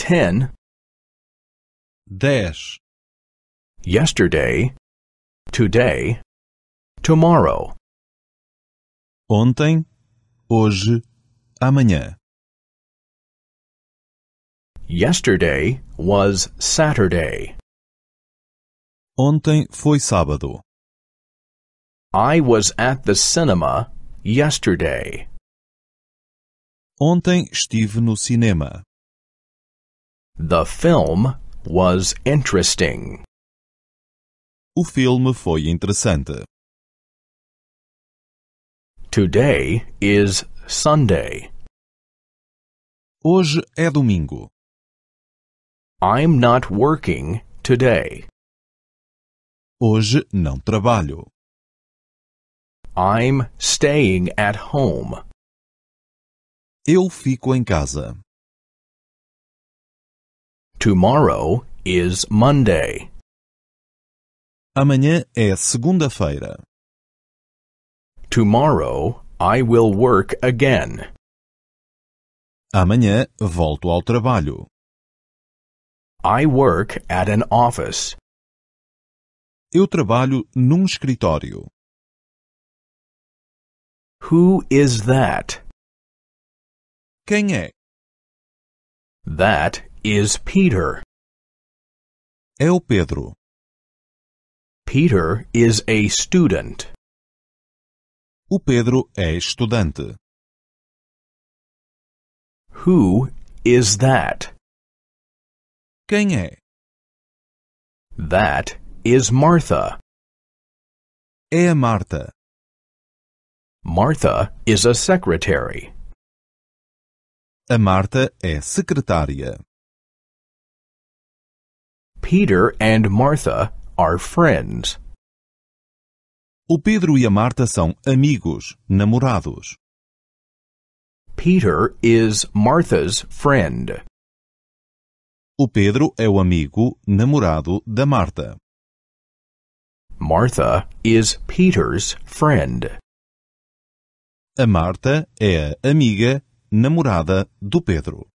ten. This. Yesterday, today, tomorrow. Ontem, hoje, amanhã. Yesterday was Saturday. Ontem foi sábado. I was at the cinema yesterday. Ontem estive no cinema. The film was interesting. O filme foi interessante. Today is Sunday. Hoje é domingo. I'm not working today. Hoje não trabalho. I'm staying at home. Eu fico em casa. Tomorrow is Monday. Amanhã é segunda-feira. Tomorrow I will work again. Amanhã volto ao trabalho. I work at an office. Eu trabalho num escritório. Who is that? Quem é? That is Peter. É o Pedro. Peter is a student. O Pedro é estudante. Who is that? Quem é? That is Martha. É a Martha. Martha is a secretary. A Marta é secretária. Peter and Martha are friends. O Pedro e a Marta são amigos, namorados. Peter is Martha's friend. O Pedro é o amigo, namorado da Marta. Martha is Peter's friend. A Marta é a amiga, namorada do Pedro.